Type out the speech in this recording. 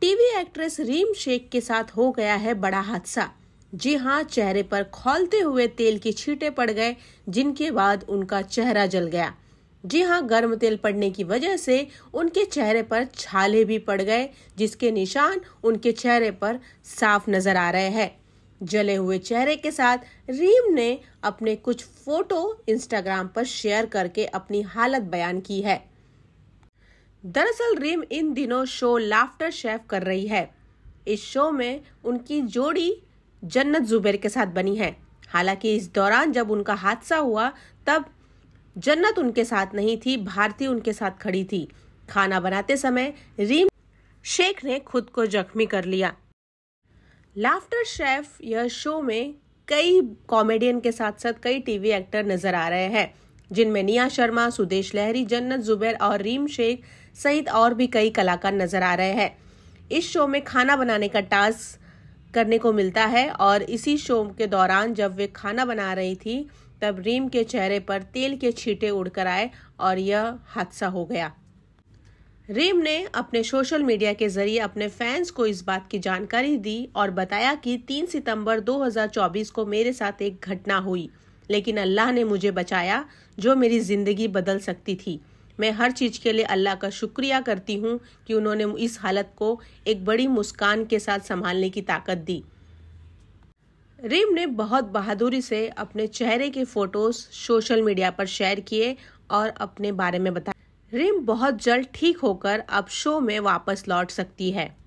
TV actress रीम Sheikh के साथ हो गया है बड़ा हादसा जी हाँ चेहरे पर खोलते हुए तेल की छींटे पड़ गए जिनके बाद उनका चेहरा जल गया जी हाँ गर्म तेल पड़ने की वजह से उनके चेहरे पर छाले भी पड़ गए जिसके निशान उनके चेहरे पर साफ नजर आ रहे हैं जले हुए चेहरे के साथ रीम ने अपने कुछ फोटो इंस्टाग्राम पर शेयर करके अपनी हालत बयान की है दरअसल रिम इन दिनों शो लाफ्टर शेफ कर रही है इस शो में उनकी जोड़ी जन्नत जुबेर के साथ बनी है हालांकि इस दौरान जब उनका हादसा हुआ तब जन्नत उनके साथ नहीं थी भारती उनके साथ खड़ी थी खाना बनाते समय रीम शेख ने खुद को जख्मी कर लिया लाफ्टर शेफ यह शो में कई कॉमेडियन के साथ साथ कई टीवी एक्टर नजर आ रहे हैं जिनमें निया शर्मा सुदेश लहरी जन्नत जुबैर और रीम शेख सहित और भी कई कलाकार नजर आ रहे हैं इस शो में खाना बनाने का टास्क करने को मिलता है और इसी शो के दौरान जब वे खाना बना रही थी तब रीम के चेहरे पर तेल के छींटे उड़कर आए और यह हादसा हो गया रीम ने अपने सोशल मीडिया के जरिए अपने फैंस को इस बात की जानकारी दी और बताया कि 3 सितंबर 2024 को मेरे साथ एक घटना हुई लेकिन अल्लाह ने मुझे बचाया जो मेरी ज़िंदगी बदल सकती थी मैं हर चीज़ के लिए अल्लाह का शुक्रिया करती हूँ कि उन्होंने इस हालत को एक बड़ी मुस्कान के साथ संभालने की ताकत दी रिम ने बहुत बहादुरी से अपने चेहरे के फोटोज सोशल मीडिया पर शेयर किए और अपने बारे में बताया रिम बहुत जल्द ठीक होकर अब शो में वापस लौट सकती है